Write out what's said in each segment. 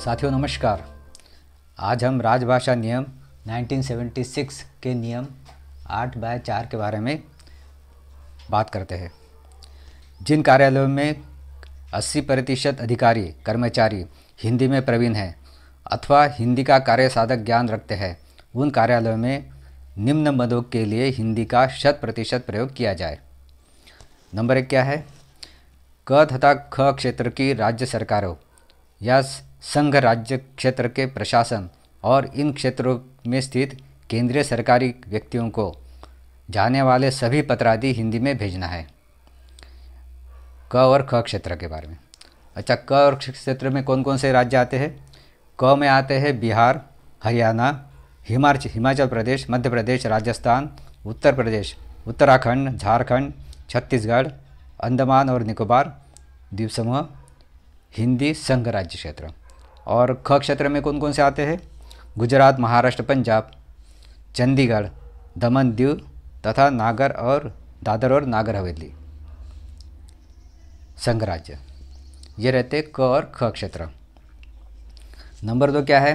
साथियों नमस्कार आज हम राजभाषा नियम 1976 के नियम आठ बाय चार के बारे में बात करते हैं जिन कार्यालयों में 80 प्रतिशत अधिकारी कर्मचारी हिंदी में प्रवीण हैं अथवा हिंदी का कार्य साधक ज्ञान रखते हैं उन कार्यालयों में निम्न मदों के लिए हिंदी का शत प्रतिशत प्रयोग किया जाए नंबर एक क्या है क तथा ख क्षेत्र की राज्य सरकारों या संघ राज्य क्षेत्र के प्रशासन और इन क्षेत्रों में स्थित केंद्रीय सरकारी व्यक्तियों को जाने वाले सभी पत्रादि हिंदी में भेजना है क और ख क्षेत्र के बारे में अच्छा क और क्षेत्र में कौन कौन से राज्य आते हैं क में आते हैं बिहार हरियाणा हिमाच हिमाचल प्रदेश मध्य प्रदेश राजस्थान उत्तर प्रदेश उत्तराखंड झारखंड छत्तीसगढ़ अंडमान और निकोबार द्वीप समूह हिंदी संघ राज्य क्षेत्र और ख क्षेत्र में कौन कौन से आते हैं गुजरात महाराष्ट्र पंजाब चंडीगढ़ दमन दीव तथा नागर और दादर और नागर हवेली संघ राज्य ये रहते क और ख क्षेत्र नंबर दो क्या है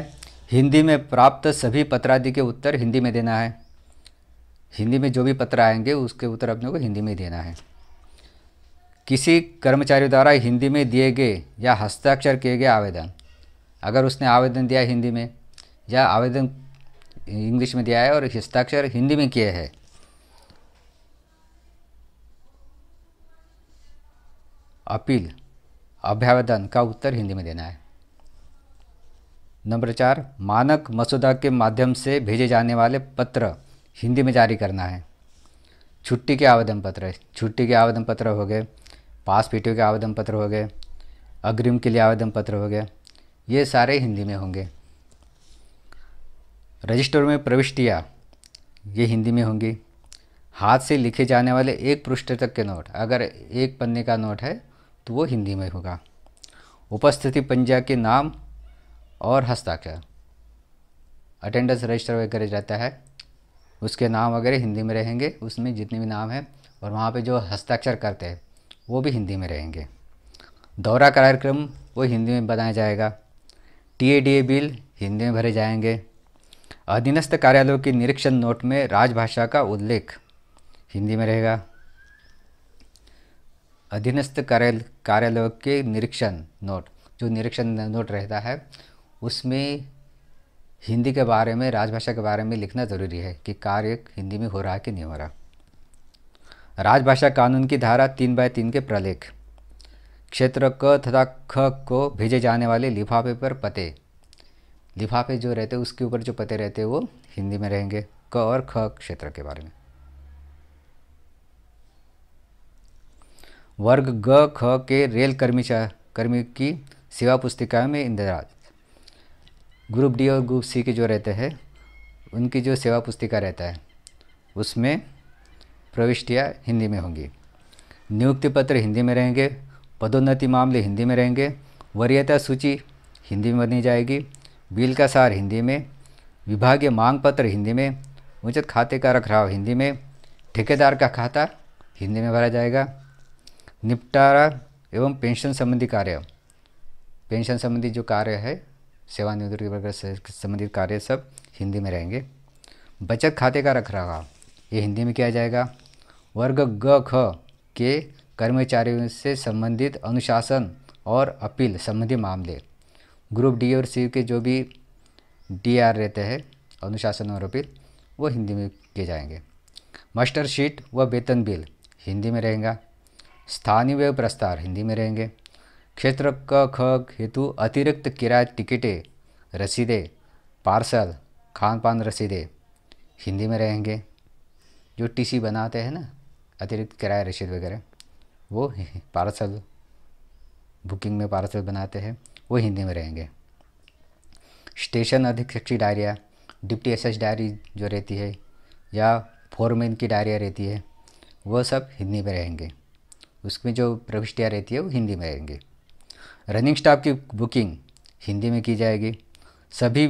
हिंदी में प्राप्त सभी पत्रादि के उत्तर हिंदी में देना है हिंदी में जो भी पत्र आएंगे उसके उत्तर अपने को हिंदी में देना है किसी कर्मचारी द्वारा हिंदी में दिए गए या हस्ताक्षर किए गए आवेदन अगर उसने आवेदन दिया हिंदी में या आवेदन इंग्लिश में दिया है और हस्ताक्षर हिंदी में किए हैं अपील अभ्यावेदन का उत्तर हिंदी में देना है नंबर चार मानक मसौदा के माध्यम से भेजे जाने वाले पत्र हिंदी में जारी करना है छुट्टी के आवेदन पत्र छुट्टी के आवेदन पत्र हो गए पास पीटियों के आवेदन पत्र हो गए अग्रिम के लिए आवेदन पत्र हो गए ये सारे हिंदी में होंगे रजिस्टर में प्रविष्टियाँ ये हिंदी में होंगी हाथ से लिखे जाने वाले एक पृष्ठ तक के नोट अगर एक पन्ने का नोट है तो वो हिंदी में होगा उपस्थिति पंजा के नाम और हस्ताक्षर अटेंडेंस रजिस्टर वगैरह रहता है उसके नाम वगैरह हिंदी में रहेंगे उसमें जितने भी नाम हैं और वहाँ पे जो हस्ताक्षर करते हैं वो भी हिंदी में रहेंगे दौरा कार्यक्रम वो हिंदी में बनाया जाएगा टीएडीए बिल हिंदी में भरे जाएंगे अधीनस्थ कार्यालयों के निरीक्षण नोट में राजभाषा का उल्लेख हिंदी में रहेगा अधीनस्थ कार्यालय कार्यालयों के निरीक्षण नोट जो निरीक्षण नोट रहता है उसमें हिंदी के बारे में राजभाषा के बारे में लिखना ज़रूरी है कि कार्य हिंदी में हो रहा है कि नहीं हो रहा राजभाषा कानून की धारा तीन बाय तीन के प्रलेख क्षेत्र क तथा ख को भेजे जाने वाले लिफाफे पर पते लिफाफे जो रहते हैं उसके ऊपर जो पते रहते हैं वो हिंदी में रहेंगे क और ख क्षेत्र के बारे में वर्ग ग ख के रेल कर्मी कर्मी की सेवा पुस्तिका में इंदिराज ग्रुप डी और ग्रुप सी के जो रहते हैं उनकी जो सेवा पुस्तिका रहता है उसमें प्रविष्टियाँ हिंदी में होंगी नियुक्ति पत्र हिंदी में रहेंगे पदोन्नति मामले हिंदी में रहेंगे वरीयता सूची हिंदी में बनी जाएगी बिल का सार हिंदी में विभागीय मांग पत्र हिंदी में उचित खाते का रखरखाव हिंदी में ठेकेदार का खाता हिंदी में भरा जाएगा निपटारा एवं पेंशन संबंधी कार्य पेंशन संबंधी जो कार्य है सेवानिवृत्ति वर्ग से संबंधित कार्य सब हिंदी में रहेंगे बचत खाते का रखरखाव ये हिंदी में किया जाएगा वर्ग ग ख के कर्मचारियों से संबंधित अनुशासन और अपील संबंधी मामले ग्रुप डी और सी के जो भी डी आर रहते हैं अनुशासन और अपील वो हिंदी में किए जाएंगे मास्टर शीट व वेतन बिल हिंदी में रहेगा स्थानीय व्यय प्रस्ताव हिंदी में रहेंगे क्षेत्र क ख हेतु अतिरिक्त किराया टिकटें रसीदें पार्सल खान पान रसीदें हिंदी में रहेंगे जो टीसी बनाते हैं ना अतिरिक्त किराया रसीद वगैरह वो पार्सल बुकिंग में पार्सल बनाते हैं वो हिंदी में रहेंगे स्टेशन अधीक्षक डायरिया डिप्टी एसएस डायरी जो रहती है या फोरमैन की डायरिया रहती है वह सब हिंदी में रहेंगे उसमें जो प्रविष्टियाँ रहती है वो हिंदी में रहेंगे रनिंग स्टाफ की बुकिंग हिंदी में की जाएगी सभी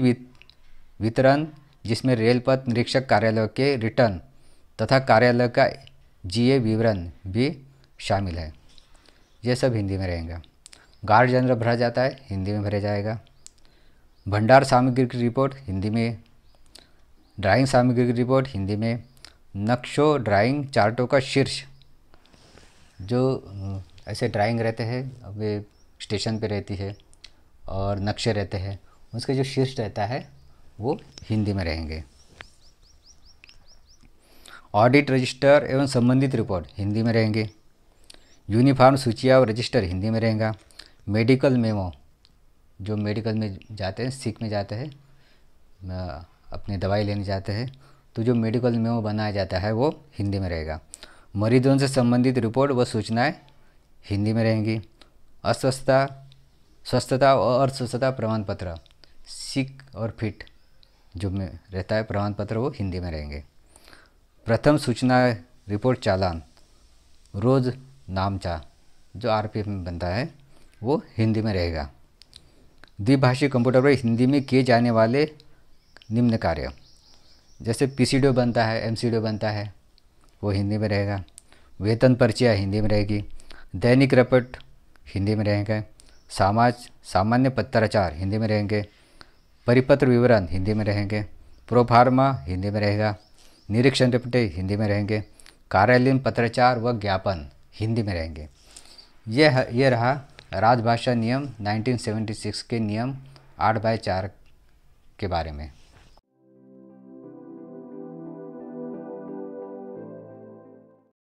वितरण जिसमें रेल पथ निरीक्षक कार्यालय के रिटर्न तथा कार्यालय का जीए विवरण भी शामिल है ये सब हिंदी में रहेंगे गार्ड जनरल भरा जाता है हिंदी में भरा जाएगा भंडार सामग्री की रिपोर्ट हिंदी में ड्राइंग सामग्री की रिपोर्ट हिंदी में नक्शों ड्राइंग चार्टों का शीर्ष जो ऐसे ड्राइंग रहते हैं वे स्टेशन पे रहती है और नक्शे रहते हैं उसके जो शीर्ष रहता है वो हिंदी में रहेंगे ऑडिट रजिस्टर एवं संबंधित रिपोर्ट हिंदी में रहेंगे यूनिफॉर्म सूचिया और रजिस्टर हिंदी में रहेगा मेडिकल मेमो जो मेडिकल में जाते हैं सिख में जाते हैं अपनी दवाई लेने जाते हैं तो जो मेडिकल मेमो बनाया जाता है वो हिंदी में रहेगा मरीजों से संबंधित रिपोर्ट व सूचनाएं हिंदी में रहेंगी अस्वस्थता स्वस्थता और अस्वस्थता प्रमाण पत्र सिक और फिट जो में रहता है प्रमाण पत्र वो हिंदी में रहेंगे प्रथम सूचना रिपोर्ट चालान रोज़ नामचा जो आर में बनता है वो हिंदी में रहेगा द्विभाषी कंप्यूटर पर हिंदी में किए जाने वाले निम्न कार्य जैसे पी बनता है एम बनता है वो हिंदी में रहेगा वेतन पर्चिया हिंदी में रहेगी दैनिक रपट हिंदी में रहेंगे सामाज सामान्य पत्राचार हिंदी में रहेंगे परिपत्र विवरण हिंदी में रहेंगे प्रोफार्मा हिंदी में रहेगा निरीक्षण रिपटे हिंदी में रहेंगे कार्यालयीन पत्राचार व ज्ञापन हिंदी में रहेंगे यह यह रहा राजभाषा नियम 1976 के नियम आठ बाय चार के बारे में